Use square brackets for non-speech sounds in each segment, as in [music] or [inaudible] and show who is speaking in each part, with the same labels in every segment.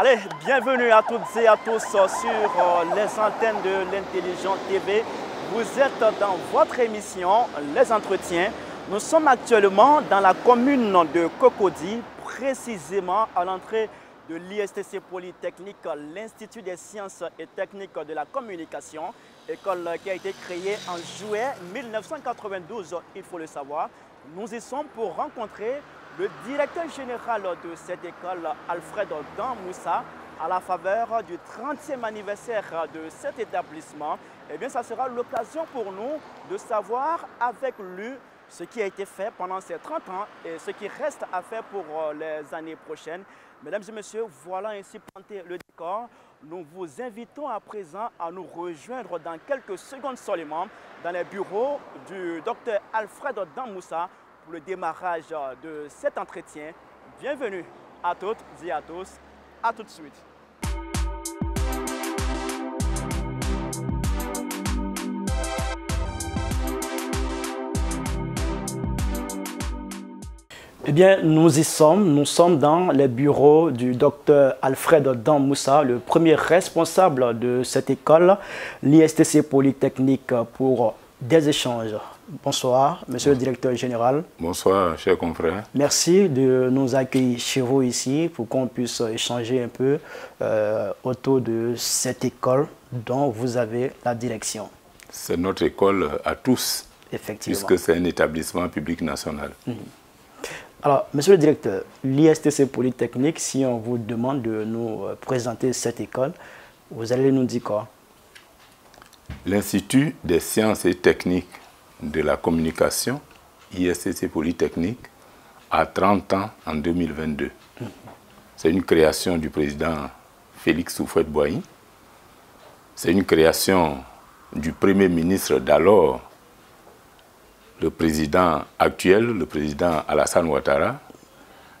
Speaker 1: Allez, bienvenue à toutes et à tous sur euh, les antennes de l'Intelligent TV. Vous êtes dans votre émission Les Entretiens. Nous sommes actuellement dans la commune de Cocody, précisément à l'entrée de l'ISTC Polytechnique, l'Institut des sciences et techniques de la communication, école qui a été créée en juillet 1992, il faut le savoir. Nous y sommes pour rencontrer le directeur général de cette école, Alfred Dan Moussa, à la faveur du 30e anniversaire de cet établissement, eh bien, ça sera l'occasion pour nous de savoir avec lui ce qui a été fait pendant ces 30 ans et ce qui reste à faire pour euh, les années prochaines. Mesdames et messieurs, voilà ainsi planté le décor. Nous vous invitons à présent à nous rejoindre dans quelques secondes seulement dans les bureaux du docteur Alfred Moussa le démarrage euh, de cet entretien. Bienvenue à toutes et à tous. À tout de suite. Eh bien, nous y sommes. Nous sommes dans les bureaux du docteur Alfred Dan Moussa, le premier responsable de cette école, l'ISTC Polytechnique, pour des échanges Bonsoir, monsieur le directeur
Speaker 2: général. Bonsoir, cher confrère.
Speaker 1: Merci de nous accueillir chez vous ici pour qu'on puisse échanger un peu euh, autour de cette école dont vous avez la direction.
Speaker 2: C'est notre école à tous, Effectivement. puisque c'est un établissement public national. Mhm.
Speaker 1: Alors, monsieur le directeur, l'ISTC Polytechnique, si on vous demande de nous euh, présenter cette école, vous allez nous dire quoi
Speaker 2: L'Institut des sciences et techniques de la communication, ISTC Polytechnique, à 30 ans en 2022. C'est une création du président Félix Soufouet boigny C'est une création du premier ministre d'alors, le président actuel, le président Alassane Ouattara.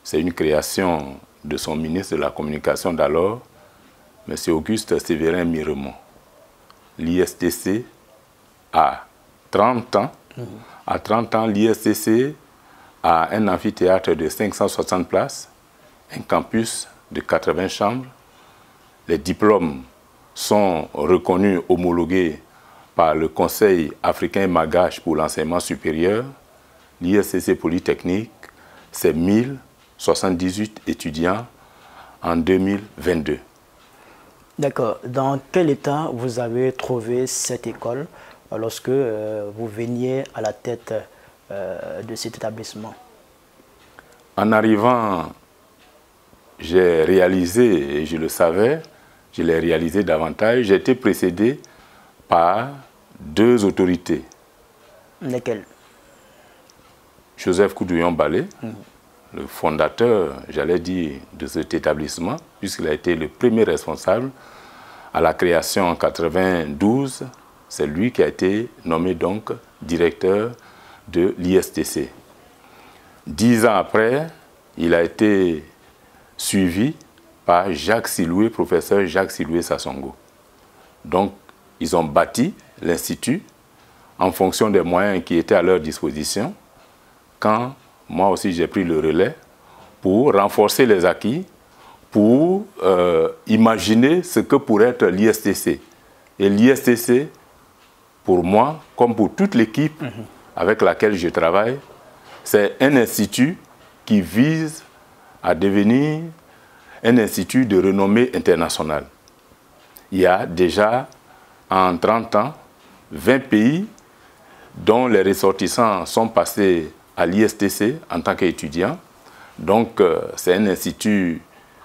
Speaker 2: C'est une création de son ministre de la Communication d'alors, M. Auguste Sévérin Miremont. L'ISTC a 30 ans. À 30 ans, l'ISCC a un amphithéâtre de 560 places, un campus de 80 chambres. Les diplômes sont reconnus, homologués par le Conseil africain Magache pour l'enseignement supérieur. L'ISCC Polytechnique, c'est 1078 étudiants en 2022.
Speaker 1: D'accord. Dans quel état vous avez trouvé cette école lorsque euh, vous veniez à la tête euh, de cet établissement
Speaker 2: En arrivant, j'ai réalisé, et je le savais, je l'ai réalisé davantage, j'ai été précédé par deux autorités. Lesquelles Joseph Koudouillon Ballet, mmh. le fondateur, j'allais dire, de cet établissement, puisqu'il a été le premier responsable à la création en 92 c'est lui qui a été nommé donc directeur de l'ISTC. Dix ans après, il a été suivi par Jacques Siloué, professeur Jacques Siloué Sassongo. Donc, ils ont bâti l'Institut en fonction des moyens qui étaient à leur disposition. Quand moi aussi j'ai pris le relais pour renforcer les acquis, pour euh, imaginer ce que pourrait être l'ISTC. Et l'ISTC, pour moi, comme pour toute l'équipe mhm. avec laquelle je travaille, c'est un institut qui vise à devenir un institut de renommée internationale. Il y a déjà en 30 ans 20 pays dont les ressortissants sont passés à l'ISTC en tant qu'étudiants. Donc euh, c'est un institut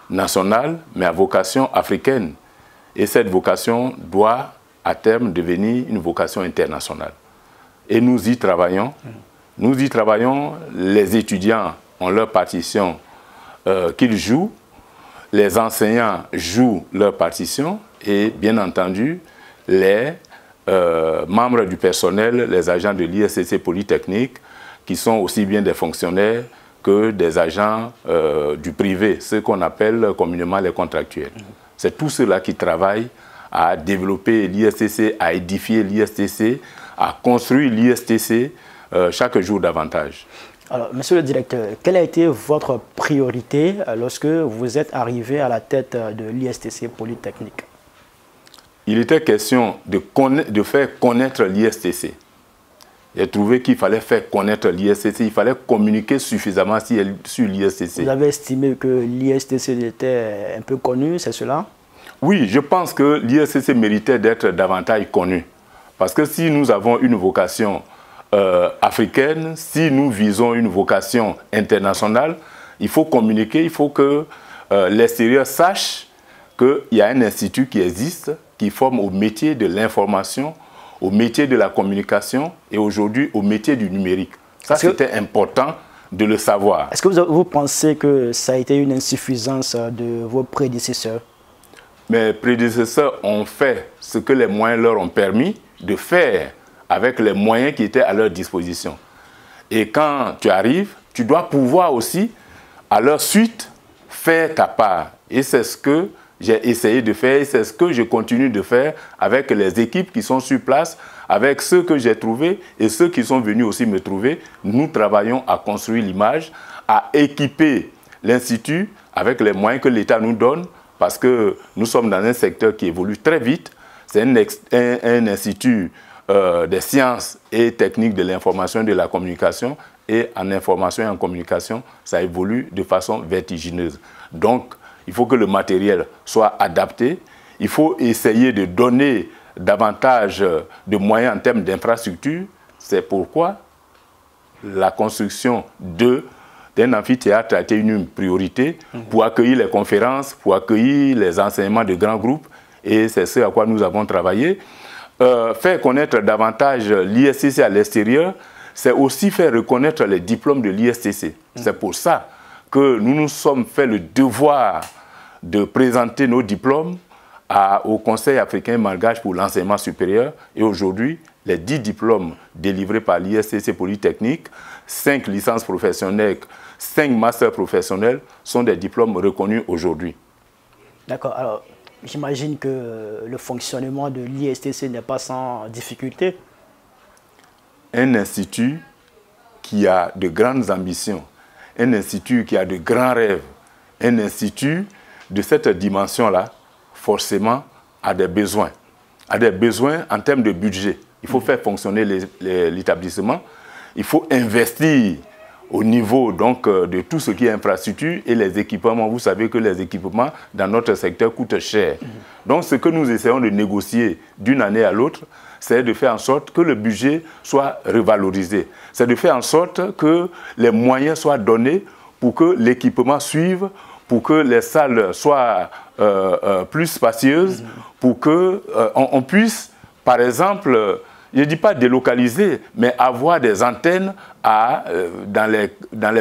Speaker 2: national mais à vocation africaine et cette vocation doit à terme devenir une vocation internationale. Et nous y travaillons. Nous y travaillons, les étudiants ont leur partition euh, qu'ils jouent, les enseignants jouent leur partition et bien entendu, les euh, membres du personnel, les agents de l'ISCC Polytechnique, qui sont aussi bien des fonctionnaires que des agents euh, du privé, ce qu'on appelle communément les contractuels. C'est tout ceux qui travaillent à développer l'ISTC, à édifier l'ISTC, à construire l'ISTC euh, chaque jour davantage.
Speaker 1: Alors, monsieur le directeur, quelle a été votre priorité euh, lorsque vous êtes arrivé à la tête euh, de l'ISTC Polytechnique
Speaker 2: Il était question de, de faire connaître l'ISTC. J'ai trouvé qu'il fallait faire connaître l'ISTC, il fallait communiquer suffisamment sur l'ISTC. Vous
Speaker 1: avez estimé que l'ISTC était un peu connu, c'est cela
Speaker 2: oui, je pense que l'ISCC méritait d'être davantage connu. Parce que si nous avons une vocation euh, africaine, si nous visons une vocation internationale, il faut communiquer, il faut que euh, l'extérieur sache qu'il y a un institut qui existe, qui forme au métier de l'information, au métier de la communication et aujourd'hui au métier du numérique. Ça, c'était important de le savoir.
Speaker 1: Est-ce que vous pensez que ça a été une insuffisance euh, de vos prédécesseurs
Speaker 2: mes prédécesseurs ont fait ce que les moyens leur ont permis de faire avec les moyens qui étaient à leur disposition. Et quand tu arrives, tu dois pouvoir aussi, à leur suite, faire ta part. Et c'est ce que j'ai essayé de faire et c'est ce que je continue de faire avec les équipes qui sont sur place, avec ceux que j'ai trouvés et ceux qui sont venus aussi me trouver. Nous travaillons à construire l'image, à équiper l'Institut avec les moyens que l'État nous donne parce que nous sommes dans un secteur qui évolue très vite. C'est un, institut euh, des sciences et techniques de l'information et de la communication. Et en information et en communication, ça évolue de façon vertigineuse. Donc, il faut que le matériel soit adapté. Il faut essayer de donner davantage de moyens en termes d'infrastructures. C'est pourquoi la construction de d'un amphithéâtre a été une priorité mhm. pour accueillir les conférences, pour accueillir les enseignements de grands groupes, et c'est ce à quoi nous avons travaillé. Euh, faire connaître davantage l'ISCC à l'extérieur, c'est aussi faire reconnaître les diplômes de l'ISCC. Mhm. C'est pour ça que nous nous sommes fait le devoir de présenter nos diplômes au Conseil africain malgache pour l'enseignement supérieur. Et aujourd'hui, les 10 diplômes délivrés par l'ISTC Polytechnique, 5 licences professionnelles, 5 masters professionnels sont des diplômes reconnus aujourd'hui.
Speaker 1: D'accord. Alors, j'imagine que le fonctionnement de l'ISTC n'est pas sans difficulté.
Speaker 2: Un institut qui a de grandes ambitions, un institut qui a de grands rêves, un institut de cette dimension-là, forcément, a des besoins. A des besoins en termes de budget. Il faut faire fonctionner l'établissement. Il faut investir au niveau donc euh, de tout ce qui est infrastructure et les équipements. Vous savez que les équipements dans notre secteur coûtent cher. Donc ce que nous essayons de négocier d'une année à l'autre, c'est de faire en sorte que le budget soit revalorisé. C'est de faire en sorte que les moyens soient donnés pour que l'équipement suive, pour que les salles soient euh, euh, plus spacieuses, pour qu'on on puisse, par exemple, je ne dis pas délocaliser, mais avoir des antennes euh, dans, les,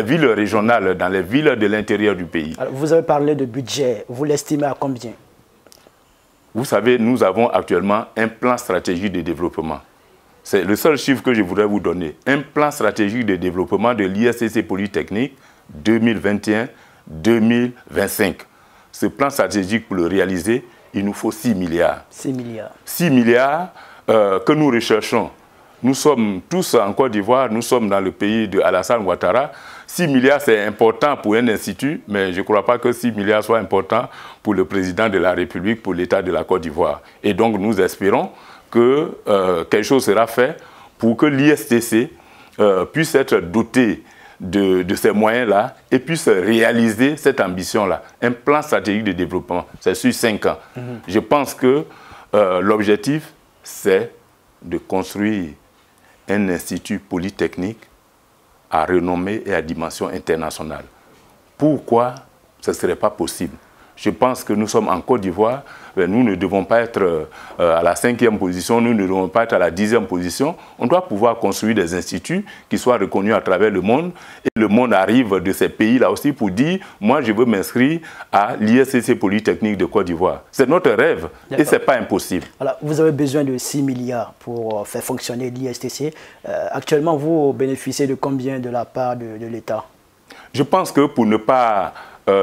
Speaker 2: villes régionales, dans les villes de l'intérieur du pays.
Speaker 1: vous avez parlé de budget, vous l'estimez à combien
Speaker 2: Vous savez, nous avons actuellement un plan stratégique de développement. C'est le seul chiffre que je voudrais vous donner. Un plan stratégique de développement de l'ISCC Polytechnique 2021-2025. Ce plan stratégique, pour le réaliser, il nous faut 6 milliards. 6 milliards. 6 milliards euh, que nous recherchons. Nous sommes tous en Côte d'Ivoire, nous sommes dans le pays de Alassane Ouattara. 6 milliards, c'est important pour un institut, mais je ne crois pas que 6 milliards soit important pour le président de la République, pour l'État de la Côte d'Ivoire. Et donc, nous espérons que euh, quelque chose sera fait pour que l'ISTC euh, puisse être doté de, ces moyens-là et puisse réaliser cette ambition-là. Un plan stratégique de développement, c'est sur 5 ans. Mhm. Je pense que l'objectif, c'est de construire un institut polytechnique à renommée et à dimension internationale. Pourquoi ce ne serait pas possible je pense que nous sommes en Côte d'Ivoire, nous ne devons pas être euh, à la cinquième position, nous ne devons pas être à la dixième position. On doit pouvoir construire des instituts qui soient reconnus à travers le monde. Et le monde arrive de ces pays-là aussi pour dire, moi je veux m'inscrire à l'ISCC Polytechnique de Côte d'Ivoire. C'est notre rêve et ce n'est pas impossible.
Speaker 1: Alors, vous avez besoin de 6 milliards pour euh, faire fonctionner l'ISTC. Euh, actuellement, vous bénéficiez de combien de la part de, l'État
Speaker 2: Je pense que pour ne pas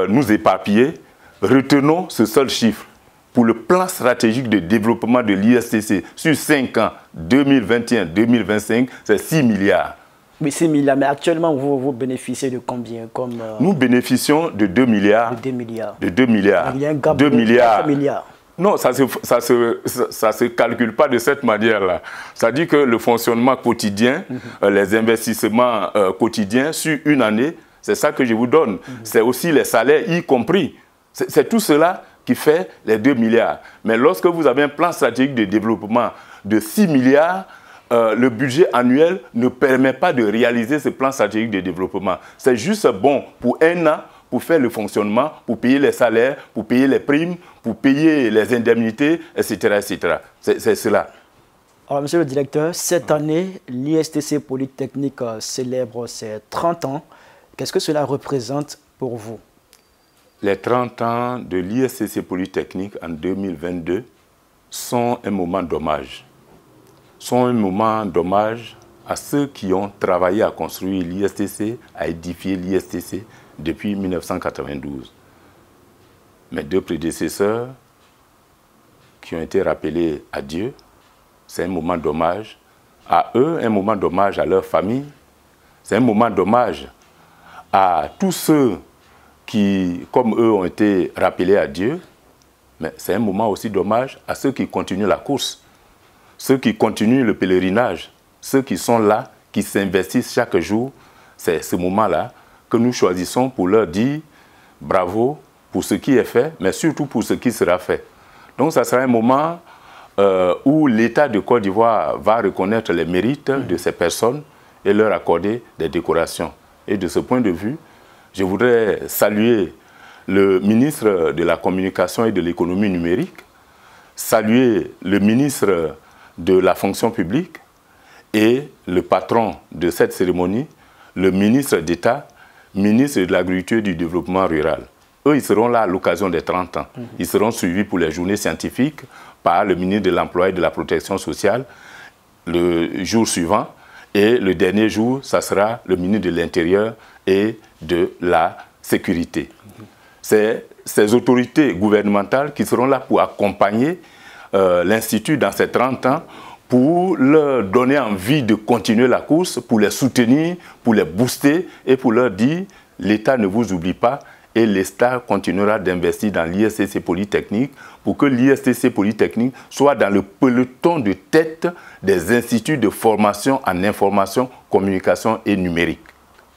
Speaker 2: nous éparpiller, Retenons ce seul chiffre pour le plan stratégique de développement de l'ISTC sur 5 ans, 2021-2025, c'est 6 milliards.
Speaker 1: Oui, 6 milliards. Mais actuellement, vous, bénéficiez de combien euh, Nous
Speaker 2: bénéficions de 2 milliards. De 2 milliards. De 2 milliards. Il y a 2 milliards. milliards. Non, ça ne se, ça ça se, calcule pas de cette manière là Ça dit que le fonctionnement quotidien, mhm. euh, les investissements euh, quotidiens sur une année, c'est ça que je vous donne. Mhm. C'est aussi les salaires y compris. C'est tout cela qui fait les 2 milliards. Mais lorsque vous avez un plan stratégique de développement de 6 milliards, euh, le budget annuel ne permet pas de réaliser ce plan stratégique de développement. C'est juste bon pour un an pour faire le fonctionnement, pour payer les salaires, pour payer les primes, pour payer les indemnités, etc. C'est cela.
Speaker 1: Alors, monsieur le directeur, cette année, l'ISTC Polytechnique euh, célèbre ses 30 ans. Qu'est-ce que cela représente pour vous
Speaker 2: les 30 ans de l'ISCC Polytechnique en 2022 sont un moment d'hommage. Sont un moment d'hommage à ceux qui ont travaillé à construire l'ISTC, à édifier l'ISTC depuis 1992. Mes deux prédécesseurs qui ont été rappelés à Dieu, c'est un moment d'hommage à eux, un moment d'hommage à leur famille, c'est un moment d'hommage à tous ceux qui, comme eux, ont été rappelés à Dieu, mais c'est un moment aussi dommage à ceux qui continuent la course, ceux qui continuent le pèlerinage, ceux qui sont là, qui s'investissent chaque jour. C'est ce moment-là que nous choisissons pour leur dire bravo pour ce qui est fait, mais surtout pour ce qui sera fait. Donc ça sera un moment euh, où l'État de Côte d'Ivoire va reconnaître les mérites de ces personnes et leur accorder des décorations. Et de ce point de vue, je voudrais saluer le ministre de la Communication et de l'Économie numérique, saluer le ministre de la Fonction publique et le patron de cette cérémonie, le ministre d'État, ministre de l'Agriculture et du Développement rural. Eux, ils seront là à l'occasion des 30 ans. Mhm. Ils seront suivis pour les journées scientifiques par le ministre de l'Emploi et de la Protection sociale le jour suivant. Et le dernier jour, ça sera le ministre de l'Intérieur et de la sécurité. C'est ces autorités gouvernementales qui seront là pour accompagner euh, l'Institut dans ces 30 ans pour leur donner envie de continuer la course, pour les soutenir, pour les booster et pour leur dire l'État ne vous oublie pas et l'État continuera d'investir dans l'ISCC Polytechnique pour que l'ISCC Polytechnique soit dans le peloton de tête des instituts de formation en information, communication et numérique.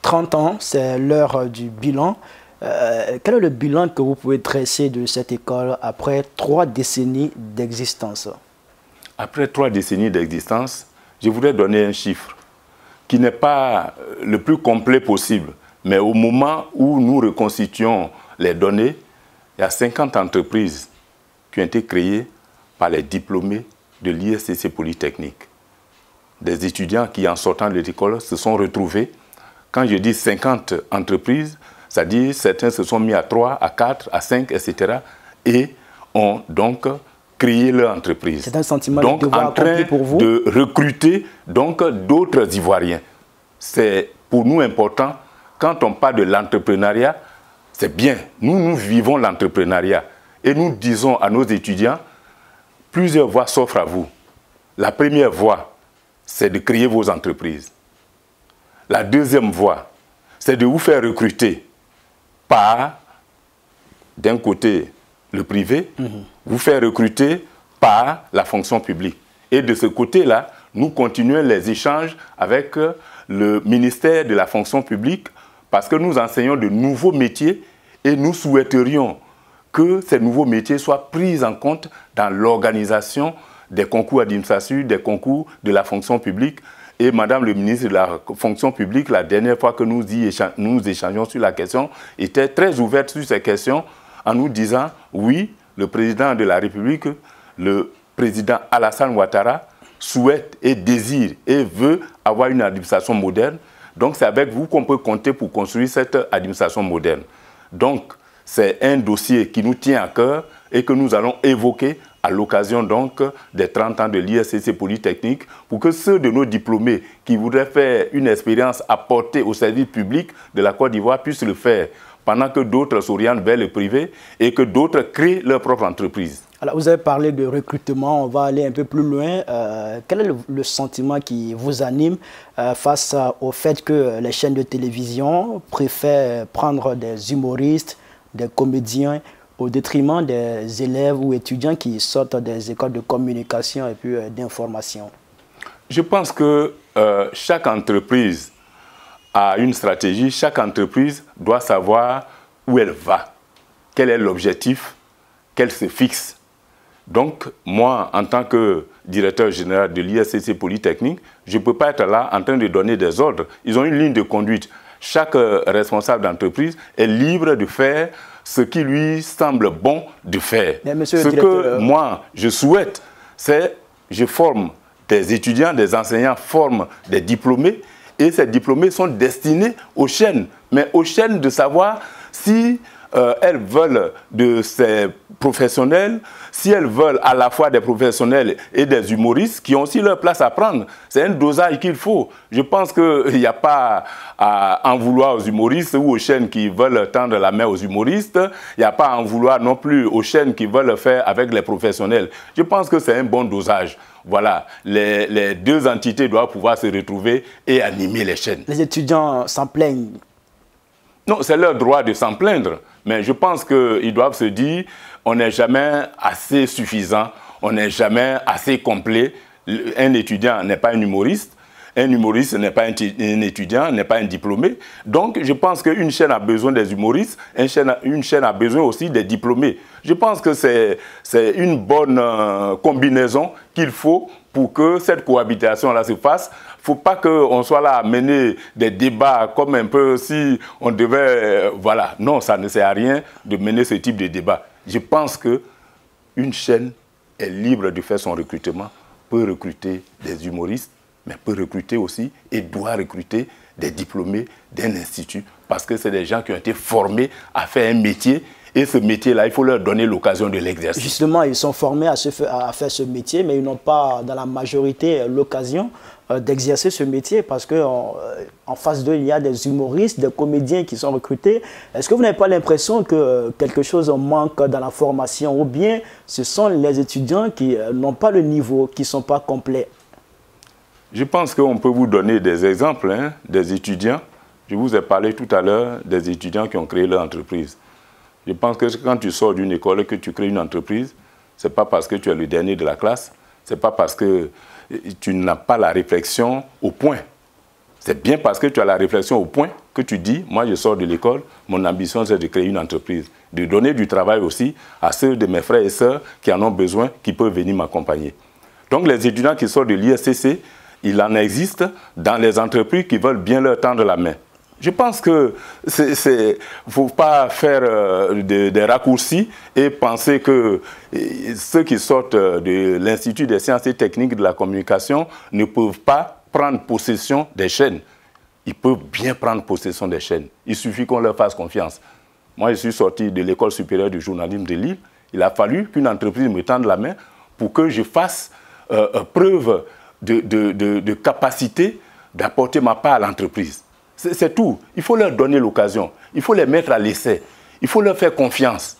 Speaker 1: 30 ans, c'est l'heure du bilan. Euh, quel est le bilan que vous pouvez dresser de cette école après trois décennies d'existence
Speaker 2: Après trois décennies d'existence, je voudrais donner un chiffre qui n'est pas euh, le plus complet possible, mais au moment où nous reconstituons les données, il y a 50 entreprises qui ont été créées par les diplômés de l'ISCC Polytechnique. Des étudiants qui, en sortant de l'école, se sont retrouvés quand je dis 50 entreprises, ça dit dire certains se sont mis à 3, à 4, à 5, etc. et ont donc créé leur entreprise. C'est un sentiment de devoir en pour vous. de recruter d'autres Ivoiriens. C'est pour nous important. Quand on parle de l'entrepreneuriat, c'est bien. Nous, nous vivons l'entrepreneuriat. Et nous disons à nos étudiants, plusieurs voies s'offrent à vous. La première voie, c'est de créer vos entreprises. La deuxième voie, c'est de vous faire recruter par, d'un côté, le privé, mhm. vous faire recruter par la fonction publique. Et de ce côté-là, nous continuons les échanges avec euh, le ministère de la fonction publique parce que nous enseignons de nouveaux métiers et nous souhaiterions que ces nouveaux métiers soient pris en compte dans l'organisation des concours administratifs, des concours de la fonction publique, et Madame le ministre de la fonction publique, la dernière fois que nous, nous échangeons sur la question, était très ouverte sur ces questions en nous disant, oui, le président de la République, le président Alassane Ouattara, souhaite et désire et veut avoir une administration moderne. Donc c'est avec vous qu'on peut compter pour construire cette administration moderne. Donc c'est un dossier qui nous tient à cœur et que nous allons évoquer à l'occasion donc des 30 ans de l'ISCC Polytechnique pour que ceux de nos diplômés qui voudraient faire une expérience apportée au service public de la Côte d'Ivoire puissent le faire pendant que d'autres s'orientent vers le privé et que d'autres créent leur propre entreprise.
Speaker 1: Alors, vous avez parlé de recrutement, on va aller un peu plus loin. Euh, quel est le, sentiment qui vous anime euh, face au fait que les chaînes de télévision préfèrent prendre des humoristes, des comédiens au détriment des élèves ou étudiants qui sortent des écoles de communication et puis euh, d'information
Speaker 2: Je pense que euh, chaque entreprise a une stratégie, chaque entreprise doit savoir où elle va, quel est l'objectif qu'elle se fixe. Donc, moi, en tant que directeur général de l'ISCC Polytechnique, je ne peux pas être là en train de donner des ordres. Ils ont une ligne de conduite. Chaque euh, responsable d'entreprise est libre de faire ce qui lui semble bon de faire. ce que euh, moi, je souhaite, c'est je forme des étudiants, des enseignants forment des diplômés et ces diplômés sont destinés aux chaînes, mais aux chaînes de savoir si euh, elles veulent de ces professionnels, si elles veulent à la fois des professionnels et des humoristes qui ont aussi leur place à prendre, c'est un dosage qu'il faut. Je pense qu'il [laughs] n'y a pas à en vouloir aux humoristes ou aux chaînes qui veulent tendre la main aux humoristes. Il n'y a pas à en vouloir non plus aux chaînes qui veulent le faire avec les professionnels. Je pense que c'est un bon dosage. Voilà, les deux entités doivent pouvoir se retrouver et animer les chaînes. Les étudiants s'en plaignent non, c'est leur droit de s'en plaindre, mais je pense qu'ils doivent se dire on n'est jamais assez suffisant, on n'est jamais assez complet. Un étudiant n'est pas un humoriste, un humoriste n'est pas un, étudiant, n'est pas un diplômé. Donc, je pense qu'une chaîne a besoin des humoristes, une chaîne a, besoin aussi des diplômés. Je pense que c'est une bonne euh, combinaison qu'il faut pour que cette cohabitation-là se fasse faut pas qu'on soit là à mener des débats comme un peu si on devait... Euh, voilà, non, ça ne sert à rien de mener ce type de débat. Je pense que une chaîne est libre de faire son recrutement, peut recruter des humoristes, mais peut recruter aussi et doit recruter des diplômés d'un institut parce que c'est des gens qui ont été formés à faire un métier et ce métier-là, il faut leur donner l'occasion de l'exercer.
Speaker 1: Justement, ils sont formés à, à faire ce métier, mais ils n'ont pas, dans la majorité, l'occasion euh, d'exercer ce métier parce que euh, en, face d'eux, il y a des humoristes, des comédiens qui sont recrutés. Est-ce que vous n'avez pas l'impression que euh, quelque chose manque dans la formation ou bien ce sont les étudiants qui n'ont pas le niveau, qui ne sont pas complets
Speaker 2: Je pense qu'on peut vous donner des exemples hein, des étudiants. Je vous ai parlé tout à l'heure des étudiants qui ont créé leur entreprise. Je pense que quand tu sors d'une école et que tu crées une entreprise, ce n'est pas parce que tu es le dernier de la classe, ce n'est pas parce que tu n'as pas la réflexion au point. C'est bien parce que tu as la réflexion au point que tu dis, moi je sors de l'école, mon ambition c'est de créer une entreprise, de donner du travail aussi à ceux de mes frères et sœurs qui en ont besoin, qui peuvent venir m'accompagner. Donc les étudiants qui sortent de l'ISCC, il en existe dans les entreprises qui veulent bien leur tendre la main. Je pense que ne faut pas faire euh, des raccourcis et penser que ceux qui sortent euh, de l'Institut des sciences et techniques de la communication ne peuvent pas prendre possession des chaînes. Ils peuvent bien prendre possession des chaînes. Il suffit qu'on leur fasse confiance. Moi, je suis sorti de l'école supérieure du journalisme de Lille. Il a fallu qu'une entreprise me tende la main pour que je fasse euh, preuve de capacité d'apporter ma part à l'entreprise. C'est tout. Il faut leur donner l'occasion. Il faut les mettre à l'essai. Il faut leur faire confiance.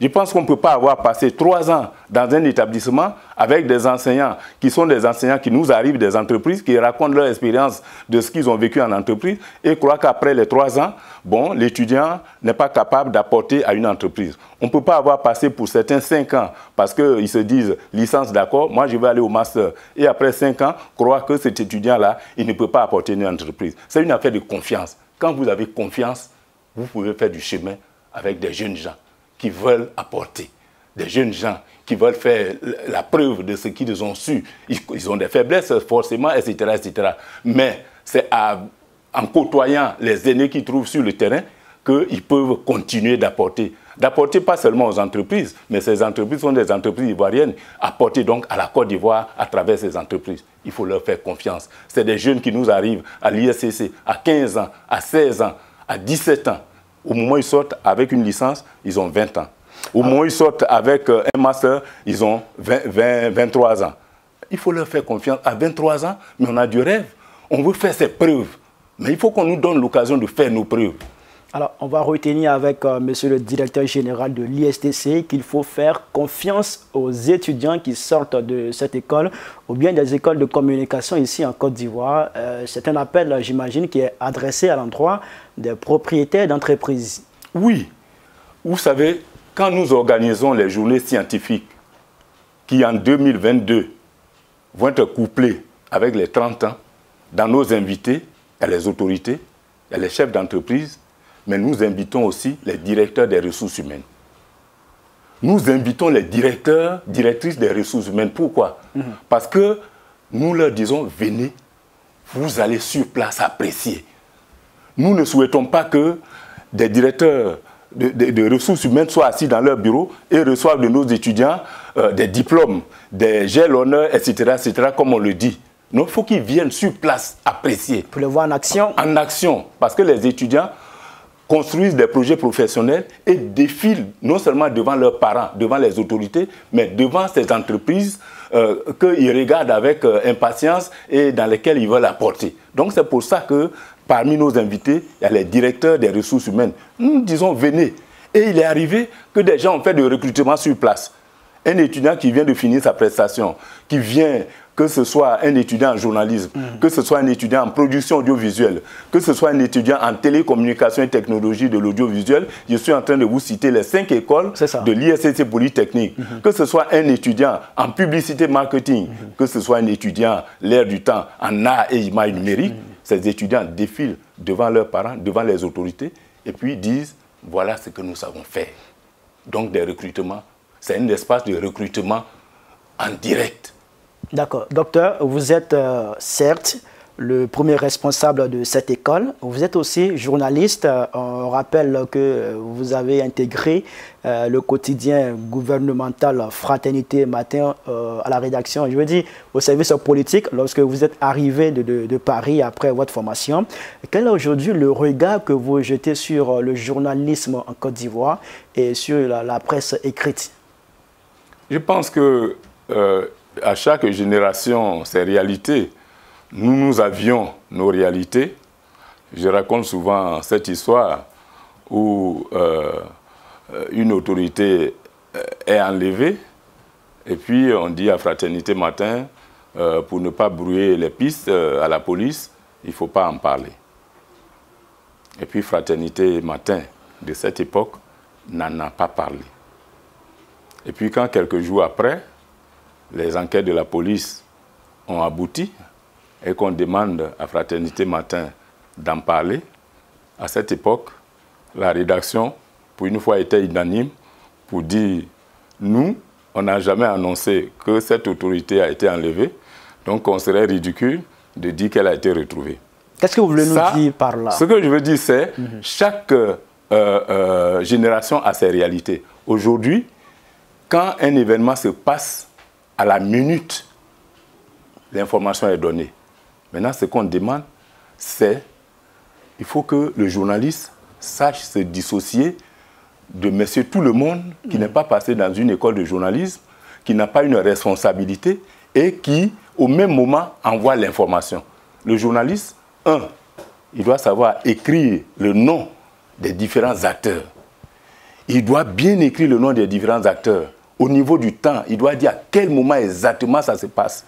Speaker 2: Je pense qu'on ne peut pas avoir passé trois ans dans un établissement avec des enseignants qui sont des enseignants qui nous arrivent des entreprises, qui racontent leur expérience de ce qu'ils ont vécu en entreprise et croient qu'après les trois ans, bon, l'étudiant n'est pas capable d'apporter à une entreprise. On ne peut pas avoir passé pour certains cinq ans parce qu'ils se disent licence d'accord, moi je vais aller au master et après cinq ans, croire que cet étudiant-là, il ne peut pas apporter une entreprise. C'est une affaire de confiance. Quand vous avez confiance, vous pouvez faire du chemin avec des jeunes gens qui veulent apporter, des jeunes gens qui veulent faire la preuve de ce qu'ils ont su. Ils ont des faiblesses, forcément, etc. etc. Mais c'est en côtoyant les aînés qu'ils trouvent sur le terrain qu'ils peuvent continuer d'apporter. D'apporter pas seulement aux entreprises, mais ces entreprises sont des entreprises ivoiriennes, apporter donc à la Côte d'Ivoire à travers ces entreprises. Il faut leur faire confiance. C'est des jeunes qui nous arrivent à l'ISCC à 15 ans, à 16 ans, à 17 ans. Au moment où ils sortent avec une licence, ils ont 20 ans. Au ah. moment où ils sortent avec euh, un master, ils ont 23 ans. Il faut leur faire confiance. À 23 ans, mais on a du rêve. On veut faire ses preuves. Mais il faut qu'on nous donne l'occasion de faire nos preuves.
Speaker 1: Alors, on va retenir avec euh, monsieur le directeur général de l'ISTC qu'il faut faire confiance aux étudiants qui sortent de cette école ou bien des écoles de communication ici en Côte d'Ivoire. Euh, c'est un appel, euh, j'imagine, qui est adressé à l'endroit des propriétaires d'entreprises. Oui.
Speaker 2: Vous savez, quand nous organisons les journées scientifiques qui, en 2022, vont être couplées avec les 30 ans, dans nos invités, et les autorités, et les chefs d'entreprise, mais nous invitons aussi les directeurs des ressources humaines. Nous invitons les directeurs, directrices des ressources humaines. Pourquoi mhm. Parce que nous leur disons, venez, vous allez sur place apprécier. Nous ne souhaitons pas que des directeurs de, ressources humaines soient assis dans leur bureau et reçoivent de nos étudiants euh, des diplômes, des gels l'honneur etc., etc., comme on le dit. Non, il faut qu'ils viennent sur place apprécier. Pour le voir en action. En action, parce que les étudiants construisent des projets professionnels et défilent non seulement devant leurs parents, devant les autorités, mais devant ces entreprises euh, qu'ils regardent avec euh, impatience et dans lesquelles ils veulent apporter. Donc c'est pour ça que parmi nos invités, il y a les directeurs des ressources humaines. Nous disons venez. Et il est arrivé que des gens ont fait du recrutement sur place. Un étudiant qui vient de finir sa prestation, qui vient que ce soit un étudiant en journalisme, mm. que ce soit un étudiant en production audiovisuelle, que ce soit un étudiant en télécommunication et technologie de l'audiovisuel, je suis en train de vous citer les cinq écoles de l'ISCC Polytechnique, mm-hmm. que ce soit un étudiant en publicité marketing, mm-hmm. que ce soit un étudiant, l'air du temps, en art et image numérique, mm-hmm. ces étudiants défilent devant leurs parents, devant les autorités, et puis disent, voilà ce que nous savons faire. Donc des recrutements, c'est un espace de recrutement en direct
Speaker 1: D'accord. Docteur, vous êtes euh, certes le premier responsable de cette école. Vous êtes aussi journaliste. Euh, on rappelle que vous avez intégré euh, le quotidien gouvernemental Fraternité Matin à la rédaction, je veux dire, au service politique, lorsque vous êtes arrivé de, Paris après votre formation. Quel est aujourd'hui le regard que vous jetez sur le journalisme en Côte d'Ivoire et sur la, presse écrite
Speaker 2: Je pense que à chaque génération c'est réalités. Nous, nous avions nos réalités. Je raconte souvent cette histoire où euh, une autorité euh, est enlevée et puis on dit à Fraternité Matin, euh, pour ne pas brouiller les pistes à la police, il ne faut pas en parler. Et puis Fraternité Matin de cette époque n'en a pas parlé. Et puis quand quelques jours après, les enquêtes de la police ont abouti et qu'on demande à Fraternité Matin d'en parler, à cette époque, la rédaction, pour une fois, était unanime pour dire nous, on n'a jamais annoncé que cette autorité a été enlevée, donc on serait ridicule de dire qu'elle a été retrouvée. Qu'est-ce
Speaker 1: que vous voulez nous dire par là Ce que
Speaker 2: je veux dire, c'est mhm. chaque euh, euh, génération a ses réalités. Aujourd'hui, quand un événement se passe à la minute, l'information est donnée. Maintenant, ce qu'on demande, c'est il faut que le journaliste sache se dissocier de monsieur tout le monde qui mm. n'est pas passé dans une école de journalisme, qui n'a pas une responsabilité et qui, au même moment, envoie l'information. Le journaliste, un, il doit savoir écrire le nom des différents acteurs. Il doit bien écrire le nom des différents acteurs au niveau du temps, il doit dire à quel moment exactement ça se passe.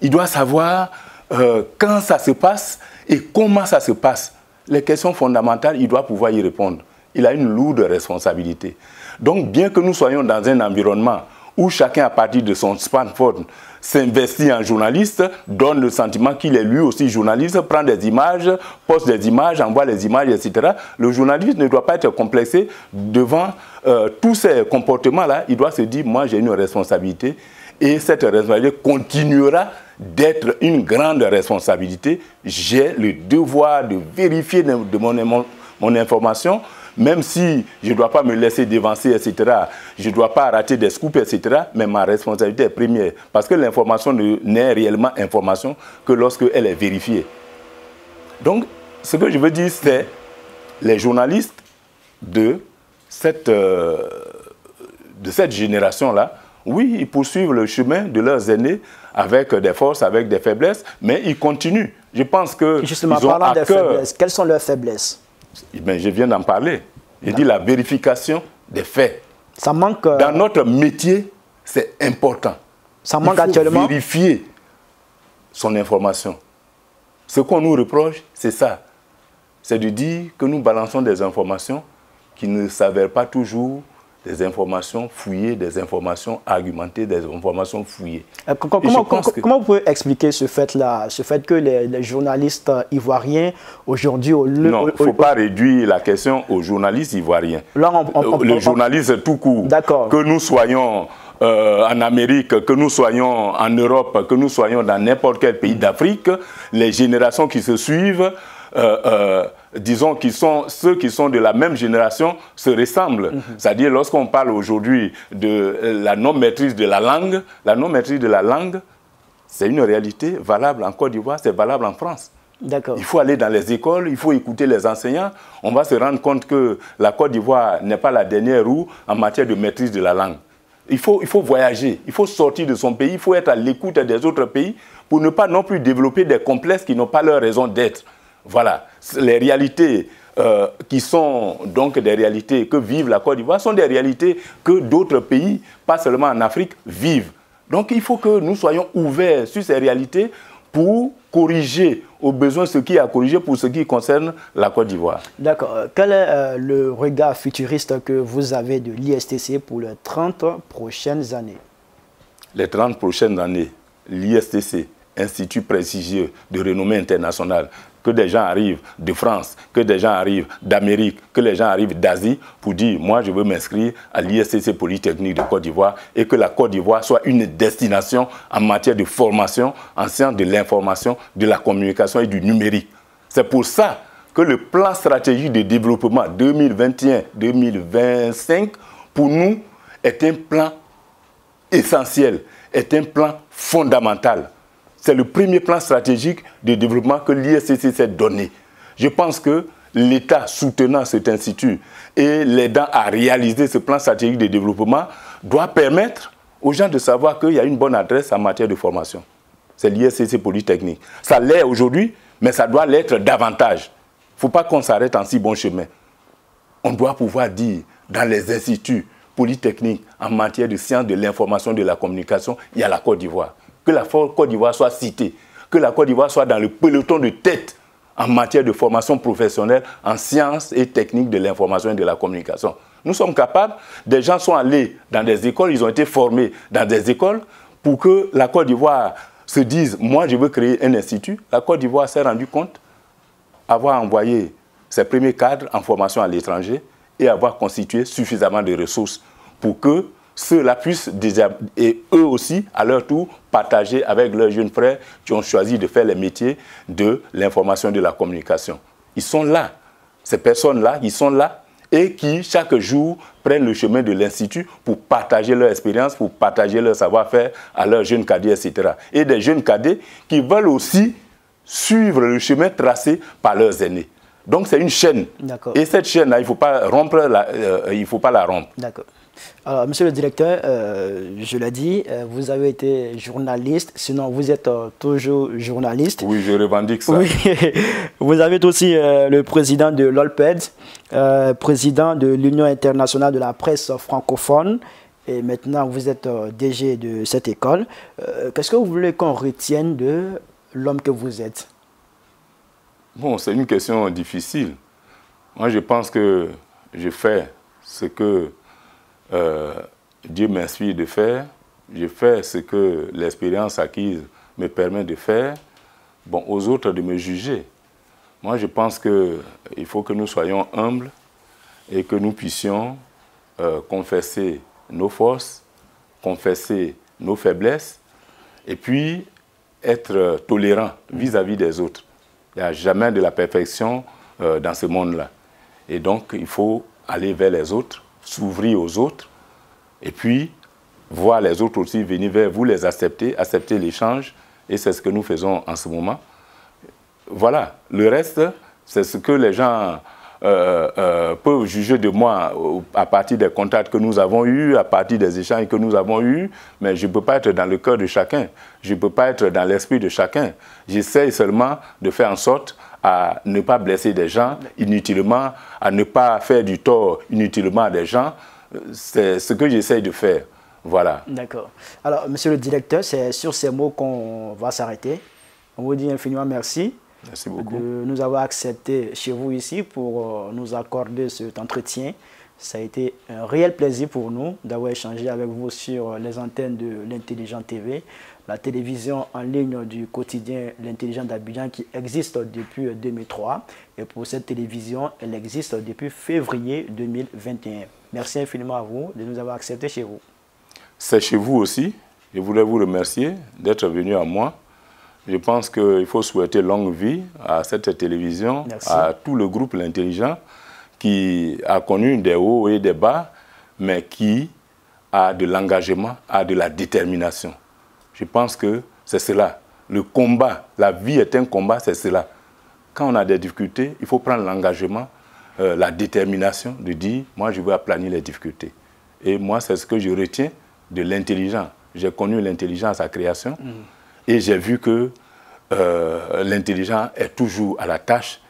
Speaker 2: Il doit savoir euh, quand ça se passe et comment ça se passe. Les questions fondamentales, il doit pouvoir y répondre. Il a une lourde responsabilité. Donc, bien que nous soyons dans un environnement où chacun, à partir de son smartphone, s'investit en journaliste, donne le sentiment qu'il est lui aussi journaliste, prend des images, poste des images, envoie les images, etc. Le journaliste ne doit pas être complexé devant euh, tous ces comportements-là, il doit se dire, moi j'ai une responsabilité et cette responsabilité continuera d'être une grande responsabilité. J'ai le devoir de vérifier mon, information, même si je ne dois pas me laisser dévancer, etc., je ne dois pas rater des scoops, etc., mais ma responsabilité est première. Parce que l'information n'est réellement information que lorsque lorsqu'elle est vérifiée. Donc, ce que je veux dire, c'est les journalistes de cette, euh, de cette génération-là, oui, ils poursuivent le chemin de leurs aînés avec des forces, avec des faiblesses, mais ils continuent. Je pense que. Justement, ils parlant des faiblesses,
Speaker 1: quelles sont leurs faiblesses
Speaker 2: Je viens d'en parler. J'ai dit la vérification des faits. Ça manque. Euh, Dans notre métier, c'est important. Ça manque Il faut actuellement. Vérifier son information. Ce qu'on nous reproche, c'est ça. C'est de dire que nous balançons des informations qui ne s'avèrent pas toujours des informations fouillées, des informations argumentées, des informations fouillées. Euh, comment, comment, vous
Speaker 1: pouvez expliquer ce fait-là, ce fait que les, journalistes ivoiriens aujourd'hui... Au, non, il ne faut
Speaker 2: pas réduire la question aux journalistes ivoiriens. Là, on, euh, les tout court. D'accord. Que nous soyons... Euh, en Amérique, que nous soyons en Europe, que nous soyons dans n'importe quel pays d'Afrique, les générations qui se suivent disons, qui sont ceux qui sont de la même génération, se ressemblent. Mhm. C'est-à-dire, lorsqu'on parle aujourd'hui de euh, la non-maîtrise de la langue, la non-maîtrise de la langue, c'est une réalité valable en Côte d'Ivoire, c'est valable en France. Il faut aller dans les écoles, il faut écouter les enseignants. On va se rendre compte que la Côte d'Ivoire n'est pas la dernière roue en matière de maîtrise de la langue. Il faut, il faut voyager, il faut sortir de son pays, il faut être à l'écoute des autres pays pour ne pas non plus développer des complexes qui n'ont pas leur raison d'être. Voilà, les réalités euh, qui sont donc des réalités que vivent la Côte d'Ivoire sont des réalités que d'autres pays, pas seulement en Afrique, vivent. Donc il faut que nous soyons ouverts sur ces réalités pour corriger au besoin ce qui à corriger pour ce qui concerne la Côte d'Ivoire.
Speaker 1: D'accord. Euh, quel est euh, le regard futuriste que vous avez de l'ISTC pour les 30 prochaines années
Speaker 2: Les 30 prochaines années, l'ISTC, Institut prestigieux de renommée internationale, que des gens arrivent de France, que des gens arrivent d'Amérique, que les gens arrivent d'Asie pour dire moi je veux m'inscrire à l'ISCC Polytechnique de Côte d'Ivoire et que la Côte d'Ivoire soit une destination en matière de formation, en sciences de l'information, de la communication et du numérique. C'est pour ça que le plan stratégique de développement 2021-2025 pour nous est un plan essentiel, est un plan fondamental. C'est le premier plan stratégique de développement que l'ISCC s'est donné. Je pense que l'État soutenant cet institut et l'aidant à réaliser ce plan stratégique de développement doit permettre aux gens de savoir qu'il y a une bonne adresse en matière de formation. C'est l'ISCC Polytechnique. Ça l'est aujourd'hui, mais ça doit l'être davantage. Il ne faut pas qu'on s'arrête en si bon chemin. On doit pouvoir dire dans les instituts polytechniques en matière de sciences de l'information, de la communication, il y a la Côte d'Ivoire que la Côte d'Ivoire soit citée, que la Côte d'Ivoire soit dans le peloton de tête en matière de formation professionnelle en sciences et techniques de l'information et de la communication. Nous sommes capables, des gens sont allés dans des écoles, ils ont été formés dans des écoles pour que la Côte d'Ivoire se dise, moi je veux créer un institut. La Côte d'Ivoire s'est rendue compte, avoir envoyé ses premiers cadres en formation à l'étranger et avoir constitué suffisamment de ressources pour que ceux-là puissent et eux aussi, à leur tour, partager avec leurs jeunes frères qui ont choisi de faire les métiers de l'information et de la communication. Ils sont là. Ces personnes-là, ils sont là et qui, chaque jour, prennent le chemin de l'Institut pour partager leur expérience, pour partager leur savoir-faire à leurs jeunes cadets, etc. Et des jeunes cadets qui veulent aussi suivre le chemin tracé par leurs aînés. Donc c'est une chaîne. Et cette chaîne-là, il ne faut pas euh, faut pas la rompre.
Speaker 1: D'accord. Alors, monsieur le directeur, euh, je l'ai dit, euh, vous avez été journaliste, sinon vous êtes euh, toujours journaliste. Oui, je revendique ça. [laughs] vous avez aussi le président de l'OLPED, président de l'Union internationale de la presse francophone, et maintenant vous êtes DG de cette école. Qu'est-ce que vous voulez qu'on retienne de l'homme que vous êtes
Speaker 2: Bon, c'est une question difficile. Moi, je pense que je fais ce que euh, Dieu m'inspire de faire, je fais ce que l'expérience acquise me permet de faire, bon, aux autres de me juger. Moi, je pense qu'il faut que nous soyons humbles et que nous puissions euh, confesser nos forces, confesser nos faiblesses, et puis être tolérant vis-à-vis des autres. Il n'y a jamais de la perfection euh, dans ce monde-là. Et donc, il faut aller vers les autres s'ouvrir aux autres et puis voir les autres aussi venir vers vous, les accepter, accepter l'échange. Et c'est ce que nous faisons en ce moment. Voilà. Le reste, c'est ce que les gens euh, euh, peuvent juger de moi à partir des contacts que nous avons eus, à partir des échanges que nous avons eus, mais je ne peux pas être dans le cœur de chacun, je ne peux pas être dans l'esprit de chacun. J'essaie seulement de faire en sorte à ne pas blesser des gens inutilement, à ne pas faire du tort inutilement à des gens. C'est ce que j'essaye de faire. Voilà.
Speaker 1: D'accord. Alors, monsieur le directeur, c'est sur ces mots qu'on va s'arrêter. On vous dit infiniment merci. Merci De nous avoir accepté chez vous ici pour euh, nous accorder cet entretien. Ça a été un réel plaisir pour nous d'avoir échangé avec vous sur les antennes de l'Intelligent TV la télévision en ligne du quotidien L'intelligent d'Abidjan qui existe depuis 2003. Et pour cette télévision, elle existe depuis février 2021. Merci infiniment à vous de nous avoir accepté chez
Speaker 2: vous. C'est chez vous aussi. Je voulais vous remercier d'être venu à moi. Je pense qu'il faut souhaiter longue vie à cette télévision, à tout le groupe L'Intelligent qui a connu des hauts et des bas, mais qui a de l'engagement, a de la détermination. Je pense que c'est cela. Le combat, la vie est un combat, c'est cela. Quand on a des difficultés, il faut prendre l'engagement, euh, la détermination de dire, moi je veux aplanir les difficultés. Et moi, c'est ce que je retiens de l'intelligent. J'ai connu l'intelligence à sa création mm. et j'ai vu que euh, l'intelligent est toujours à la tâche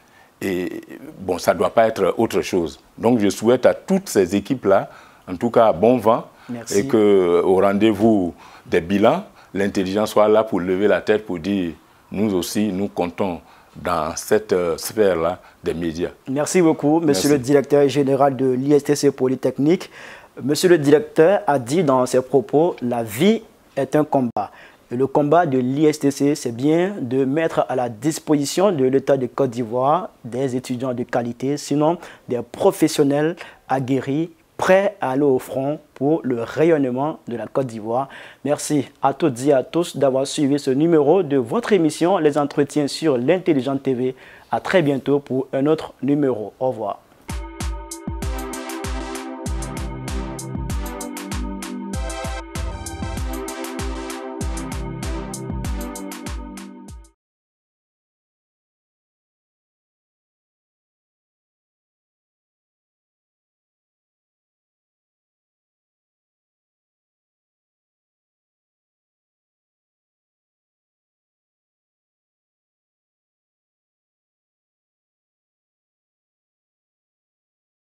Speaker 2: et bon, ça ne doit pas être autre chose. Donc je souhaite à toutes ces équipes-là, en tout cas, bon vent et que, au rendez-vous des bilans, l'intelligence soit là pour lever la tête pour dire nous aussi, nous comptons dans cette euh, sphère-là des médias.
Speaker 1: Merci beaucoup, monsieur le directeur général de l'ISTC Polytechnique. Monsieur le directeur a dit dans ses propos la vie est un combat. le combat de l'ISTC, c'est bien de mettre à la disposition de l'État de Côte d'Ivoire des étudiants de qualité, sinon des professionnels aguerris Prêt à aller au front pour le rayonnement de la Côte d'Ivoire. Merci à toutes et à tous d'avoir suivi ce numéro de votre émission Les Entretiens sur l'Intelligente TV. À très bientôt pour un autre numéro. Au revoir.